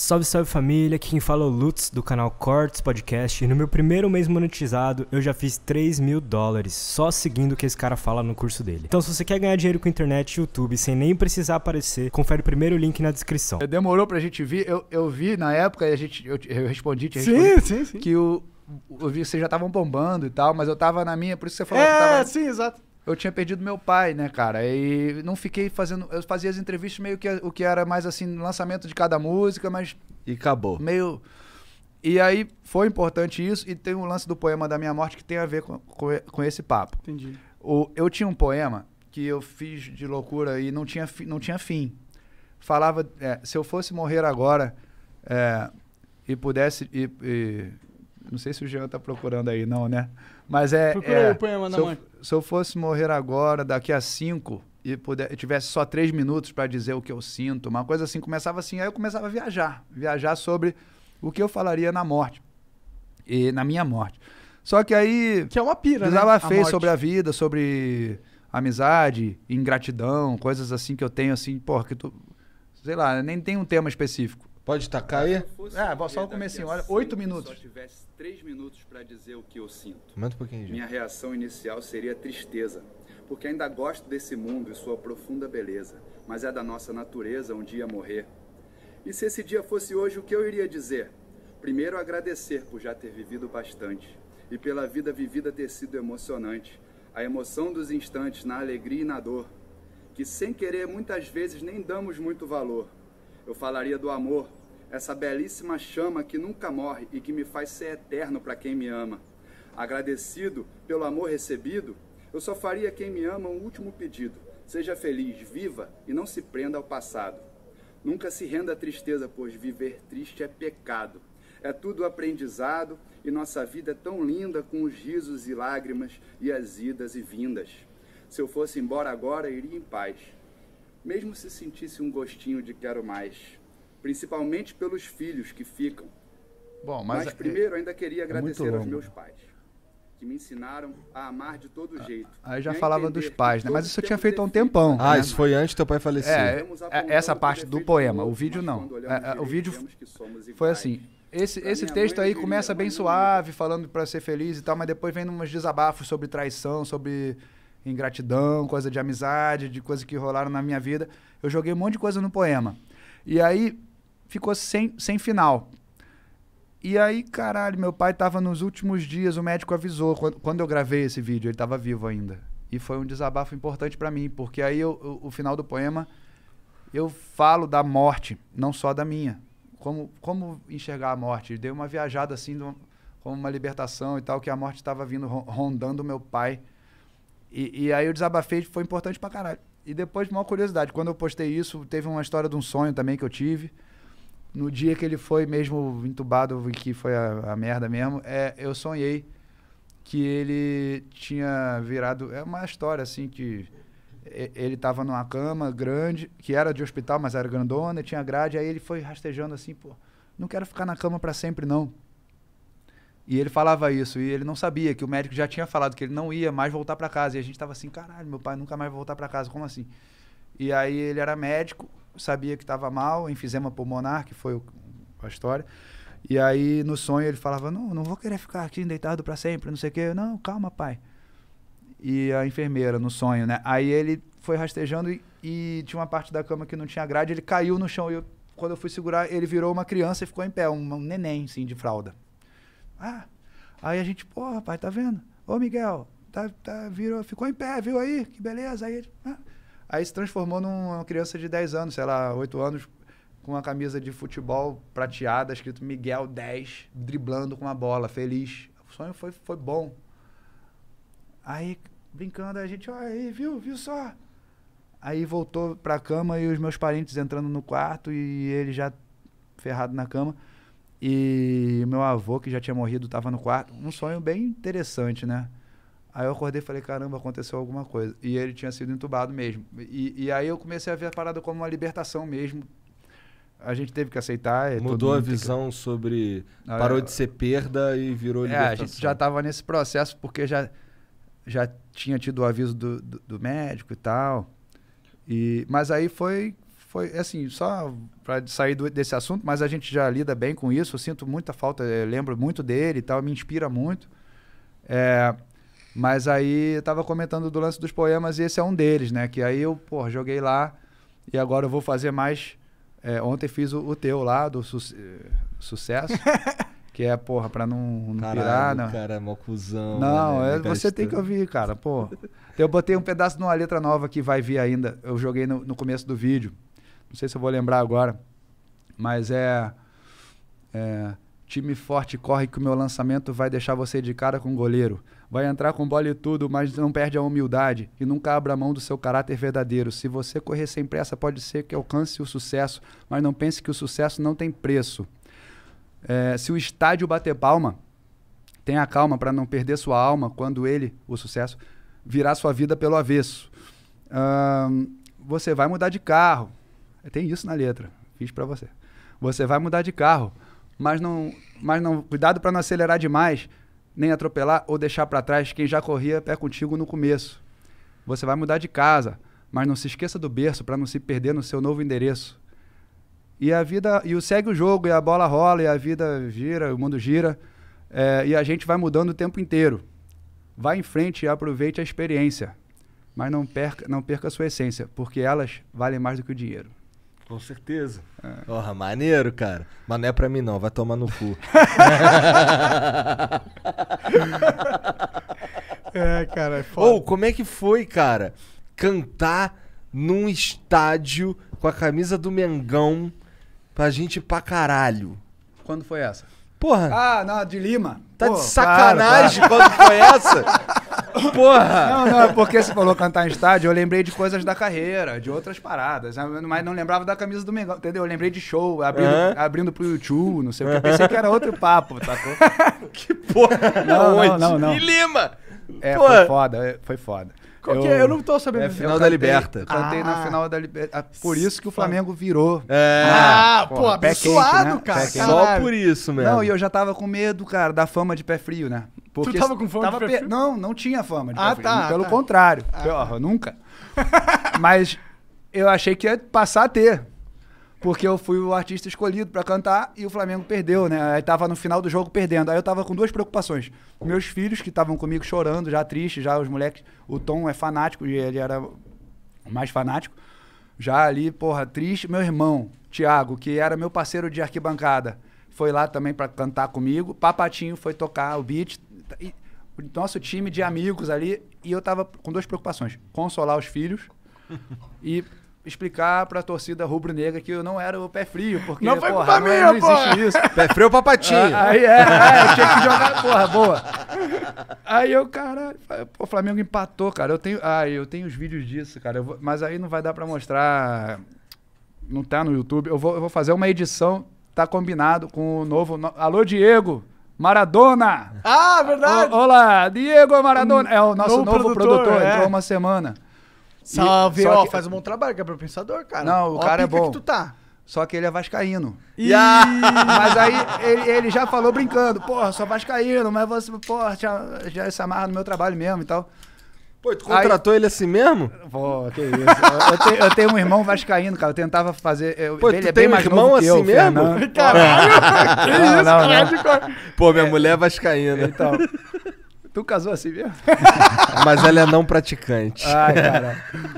Salve, salve família, aqui quem fala é o Lutz do canal Cortes Podcast e no meu primeiro mês monetizado eu já fiz 3 mil dólares só seguindo o que esse cara fala no curso dele. Então se você quer ganhar dinheiro com internet e YouTube sem nem precisar aparecer, confere o primeiro link na descrição. É, demorou pra gente vir, eu, eu vi na época e a gente, eu, eu respondi, te respondi, sim, sim, sim. que o, eu vi que vocês já estavam bombando e tal, mas eu tava na minha, por isso você falou é, que tava... sim, exato eu tinha perdido meu pai, né, cara? E não fiquei fazendo. Eu fazia as entrevistas meio que o que era mais assim, lançamento de cada música, mas. E acabou. Meio. E aí foi importante isso, e tem o um lance do poema da minha morte que tem a ver com, com, com esse papo. Entendi. O, eu tinha um poema que eu fiz de loucura e não tinha, fi, não tinha fim. Falava, é, se eu fosse morrer agora é, e pudesse. E, e, não sei se o Jean tá procurando aí, não, né? Mas é. é, o poema da mãe. Se eu fosse morrer agora, daqui a cinco, e puder, tivesse só três minutos para dizer o que eu sinto, uma coisa assim, começava assim, aí eu começava a viajar. Viajar sobre o que eu falaria na morte. E na minha morte. Só que aí. Que é uma pira, né? Desabafei né? A sobre a vida, sobre amizade, ingratidão, coisas assim que eu tenho, assim, porra, que tu. Sei lá, nem tem um tema específico. Pode tacar aí? Ah, é, só o comecinho. Olha, oito minutos. Se eu tivesse três minutos para dizer o que eu sinto. um pouquinho. Gente. Minha reação inicial seria tristeza, porque ainda gosto desse mundo e sua profunda beleza, mas é da nossa natureza um dia morrer. E se esse dia fosse hoje, o que eu iria dizer? Primeiro, agradecer por já ter vivido bastante e pela vida vivida ter sido emocionante. A emoção dos instantes na alegria e na dor, que sem querer muitas vezes nem damos muito valor. Eu falaria do amor, essa belíssima chama que nunca morre e que me faz ser eterno para quem me ama. Agradecido pelo amor recebido, eu só faria a quem me ama um último pedido: seja feliz, viva e não se prenda ao passado. Nunca se renda à tristeza, pois viver triste é pecado. É tudo aprendizado e nossa vida é tão linda com os risos e lágrimas e as idas e vindas. Se eu fosse embora agora, iria em paz, mesmo se sentisse um gostinho de quero mais principalmente pelos filhos que ficam. Bom, mas, mas é, primeiro ainda queria é agradecer é aos meus pais, que me ensinaram a amar de todo ah, jeito. Aí já falava dos pais, né? Mas isso eu tinha feito há um tempão. Ah, né? isso foi antes do teu pai falecer. É, é essa parte do poema, o vídeo não. o vídeo foi assim. Esse, esse texto aí começa bem suave, falando para ser feliz e tal, mas depois vem uns desabafos sobre traição, sobre ingratidão, coisa de amizade, de coisas que rolaram na minha vida. Eu joguei um monte de coisa no poema. E aí, ficou sem, sem final. E aí, caralho, meu pai tava nos últimos dias, o médico avisou. Quando, quando eu gravei esse vídeo, ele tava vivo ainda. E foi um desabafo importante para mim, porque aí eu, eu, o final do poema eu falo da morte, não só da minha. Como, como enxergar a morte? Dei uma viajada assim, como uma libertação e tal, que a morte estava vindo rondando o meu pai. E, e, aí eu desabafei, foi importante pra caralho. E depois, maior curiosidade, quando eu postei isso, teve uma história de um sonho também que eu tive. No dia que ele foi mesmo entubado, que foi a, a merda mesmo, é, eu sonhei que ele tinha virado. É uma história assim que ele estava numa cama grande, que era de hospital, mas era grandona, tinha grade, aí ele foi rastejando assim, pô, não quero ficar na cama para sempre não. E ele falava isso, e ele não sabia que o médico já tinha falado que ele não ia mais voltar para casa, e a gente estava assim, caralho, meu pai nunca mais vai voltar para casa, como assim? E aí ele era médico, sabia que estava mal, enfisema pulmonar, que foi o, a história. E aí no sonho ele falava: Não, não vou querer ficar aqui deitado para sempre, não sei o quê. Não, calma, pai. E a enfermeira no sonho, né? Aí ele foi rastejando e, e tinha uma parte da cama que não tinha grade, ele caiu no chão. E eu, quando eu fui segurar, ele virou uma criança e ficou em pé, um, um neném, assim, de fralda. Ah, aí a gente, porra, pai, tá vendo? Ô, Miguel, tá, tá, virou, ficou em pé, viu aí? Que beleza. Aí ele, ah, Aí se transformou numa criança de 10 anos, sei lá, 8 anos, com uma camisa de futebol prateada, escrito Miguel 10, driblando com a bola, feliz. O sonho foi, foi bom. Aí, brincando, a gente, olha aí, viu, viu só? Aí voltou pra cama e os meus parentes entrando no quarto e ele já ferrado na cama. E meu avô, que já tinha morrido, estava no quarto. Um sonho bem interessante, né? Aí eu acordei e falei, caramba, aconteceu alguma coisa. E ele tinha sido entubado mesmo. E, e aí eu comecei a ver a parada como uma libertação mesmo. A gente teve que aceitar. É, Mudou a visão que... sobre... Ah, parou eu... É. de ser perda e virou é, libertação. a gente já estava nesse processo porque já, já tinha tido o aviso do, do, do médico e tal. E, mas aí foi, foi assim, só para sair do, desse assunto, mas a gente já lida bem com isso. Eu sinto muita falta, eh, lembro muito dele e tal, me inspira muito. É, mas aí eu tava comentando do lance dos poemas e esse é um deles, né? Que aí eu, pô, joguei lá e agora eu vou fazer mais. É, ontem fiz o, o, teu lá, do su eh, sucesso. que é, porra, pra não, não Caralho, pirar, né? Cara, é mó cuzão. Não, né? é, é você tem que ouvir, cara, pô. Eu botei um pedaço de uma letra nova que vai vir ainda. Eu joguei no, no começo do vídeo. Não sei se eu vou lembrar agora. Mas é. É. Time forte, corre que o meu lançamento vai deixar você de cara com o goleiro. Vai entrar com bola e tudo, mas não perde a humildade e nunca abra mão do seu caráter verdadeiro. Se você correr sem pressa, pode ser que alcance o sucesso, mas não pense que o sucesso não tem preço. É, se o estádio bater palma, tenha calma para não perder sua alma quando ele, o sucesso, virar sua vida pelo avesso. Hum, você vai mudar de carro. Tem isso na letra. Fiz para você. Você vai mudar de carro mas não, mas não cuidado para não acelerar demais, nem atropelar ou deixar para trás quem já corria pé contigo no começo. Você vai mudar de casa, mas não se esqueça do berço para não se perder no seu novo endereço. E a vida, e o segue o jogo, e a bola rola, e a vida gira, o mundo gira, é, e a gente vai mudando o tempo inteiro. Vá em frente e aproveite a experiência, mas não perca, não perca a sua essência, porque elas valem mais do que o dinheiro. Com certeza. É. Porra, maneiro, cara. Mas não é pra mim, não. Vai tomar no cu. é, cara, é foda. Ou, oh, como é que foi, cara, cantar num estádio com a camisa do Mengão pra gente ir pra caralho? Quando foi essa? Porra. Ah, não, de Lima. Tá Pô, de sacanagem claro, claro. quando foi essa? Porra! Não, não, é porque você falou cantar em estádio, eu lembrei de coisas da carreira, de outras paradas. Né? Mas não lembrava da camisa do Mengão, entendeu? Eu lembrei de show, abrindo, uhum. abrindo pro YouTube, não sei o que. Eu pensei que era outro papo, tá? que porra! Não, não, não, não. E Lima! É, é, foi foda, foi foda. É? Eu, eu, não tô sabendo. É, final cantei, da Liberta. Ah. Cantei ah. na final da Liberta. É por isso que o Flamengo virou. É. Ah, pô, pô abençoado, né? cara. Só por isso, mesmo. Não, e eu já tava com medo, cara, da fama de pé frio, né? Porque tu tava com fama tava de perfil? Não, não tinha fama de ah, perfil. Tá, Pelo tá. contrário. Ah, tá. Nunca. Mas eu achei que ia passar a ter. Porque eu fui o artista escolhido para cantar e o Flamengo perdeu, né? Aí tava no final do jogo perdendo. Aí eu tava com duas preocupações. Meus filhos, que estavam comigo chorando, já tristes, já os moleques. O Tom é fanático e ele era mais fanático. Já ali, porra, triste. Meu irmão, Tiago, que era meu parceiro de arquibancada, foi lá também para cantar comigo. Papatinho foi tocar o beat, Tá, e, nosso time de amigos ali. E eu tava com duas preocupações: consolar os filhos e explicar pra torcida rubro-negra que eu não era o pé frio, porque não foi porra, não, minha, não existe isso. Pé frio é o papatinho? Ah, aí é, é, eu tinha que jogar, porra, boa. Aí eu, cara, o Flamengo empatou, cara. Eu tenho, ah, eu tenho os vídeos disso, cara. Vou, mas aí não vai dar pra mostrar. Não tá no YouTube. Eu vou, eu vou fazer uma edição, tá combinado com o novo. No... Alô, Diego! Maradona! Ah, verdade! O, olá, Diego Maradona! É o nosso novo, novo produtor, produtor é. entrou uma semana. Salve, ó, que... faz um bom trabalho, Gabriel é Pensador, cara. Não, o ó, cara é bom. Que tu tá. Só que ele é vascaíno. E... Mas aí ele, ele, já falou brincando, porra, sou vascaíno, mas você, porra, já, já se amarra no meu trabalho mesmo e tal. Pô, tu contratou Aí... ele assim mesmo? Pô, que isso. eu, eu, tenho, eu, tenho um irmão vascaíno, cara. Eu tentava fazer. Eu, Pô, ele tu é tem bem um mais irmão assim eu, mesmo? Caralho! É. que isso, não, não, Não. Pô, minha é... mulher é vascaína. Então. Tu casou assim mesmo? Mas ela é não praticante. Ai, cara.